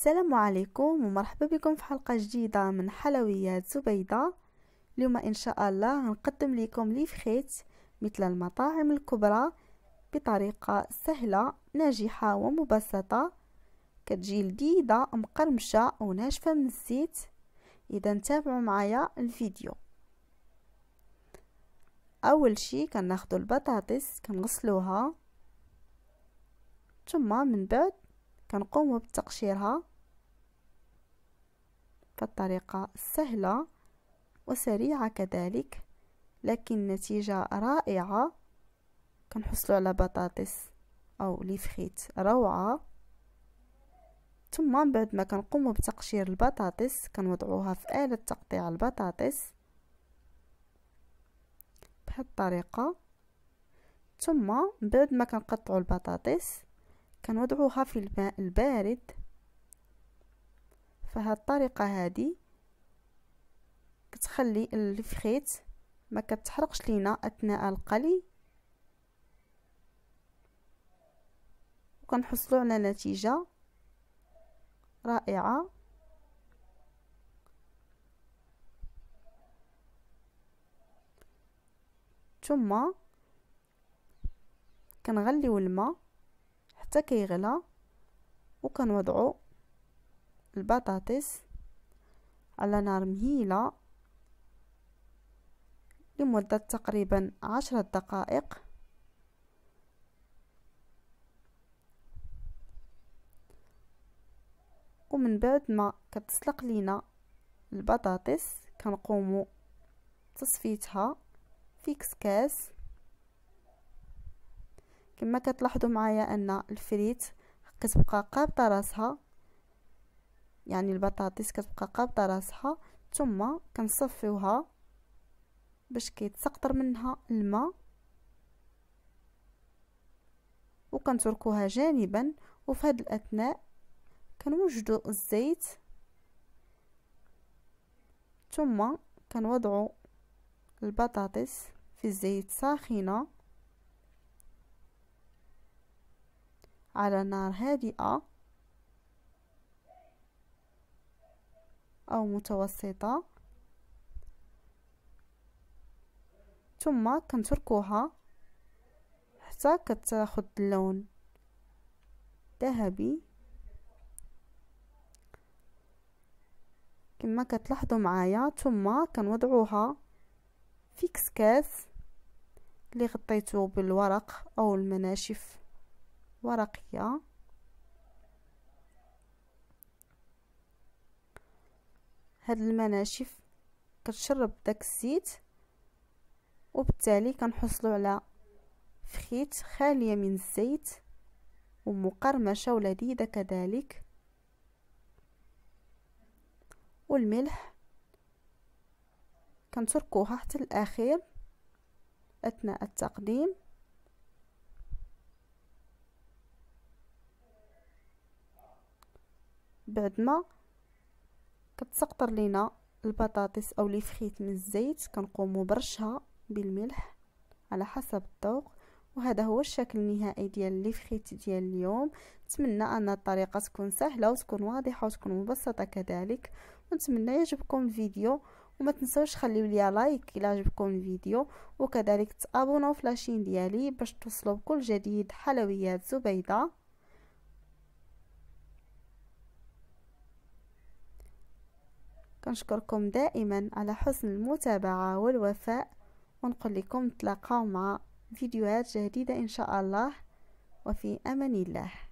السلام عليكم ومرحبا بكم في حلقة جديدة من حلويات زبيدة اليوم إن شاء الله غنقدم لكم ليفخيت مثل المطاعم الكبرى بطريقة سهلة ناجحة ومبسطة كتجي لذيذة مقرمشة وناشفة من الزيت إذا تابعوا معايا الفيديو أول شي كناخدو البطاطس كنغسلوها ثم من بعد كنقومو بتقشيرها الطريقة سهلة وسريعة كذلك لكن نتيجة رائعة كنحصلوا على بطاطس أو ليفخيت روعة ثم بعد ما كنقوم بتقشير البطاطس كنوضعوها في آلة تقطيع البطاطس بهذه الطريقة ثم بعد ما كنقطعوا البطاطس كنوضعوها في الماء البارد فهاد الطريقه هادي كتخلي الفخيت ما كتحرقش لينا اثناء القلي وكنحصلوا على نتيجه رائعه ثم كنغليو الماء حتى كيغلى وكنوضعو البطاطس على نار مهيلة لمدة تقريبا عشرة دقائق ومن بعد ما كتسلق لينا البطاطس كنقومو تصفيتها في كسكاس كما كتلاحظوا معايا ان الفريت كتبقى قابطه راسها يعني البطاطس كتبقى قابطه راسها ثم كنصفيوها باش كيتسقطر منها الماء وكنتركوها جانبا وفي هاد الاثناء كنوجدوا الزيت ثم كنوضعوا البطاطس في الزيت ساخنه على نار هادئه أو متوسطة ثم كنتركوها حتى كتاخد اللون ذهبي كما كتلاحظوا معايا ثم كنوضعوها في كسكاس اللي غطيته بالورق او المناشف ورقيه هاد المناشف كتشرب داك الزيت وبالتالي كنحصلوا على فخيت خاليه من الزيت ومقرمشه ولذيذه كذلك والملح كنتركوها حتى الاخير اثناء التقديم بعد ما كتسقطر لينا البطاطس او لي فخيت من الزيت كنقومو برشها بالملح على حسب الذوق وهذا هو الشكل النهائي ديال لي فخيت ديال اليوم نتمنى ان الطريقه تكون سهله وتكون واضحه وتكون مبسطه كذلك ونتمنى يعجبكم الفيديو وما تنسوش خليو ليا لايك الى عجبكم الفيديو وكذلك تابوناو في لاشين ديالي باش توصلوا بكل جديد حلويات زبيده كنشكركم دائما على حسن المتابعة والوفاء ونقول لكم تلاقاو مع فيديوهات جديدة إن شاء الله وفي أمان الله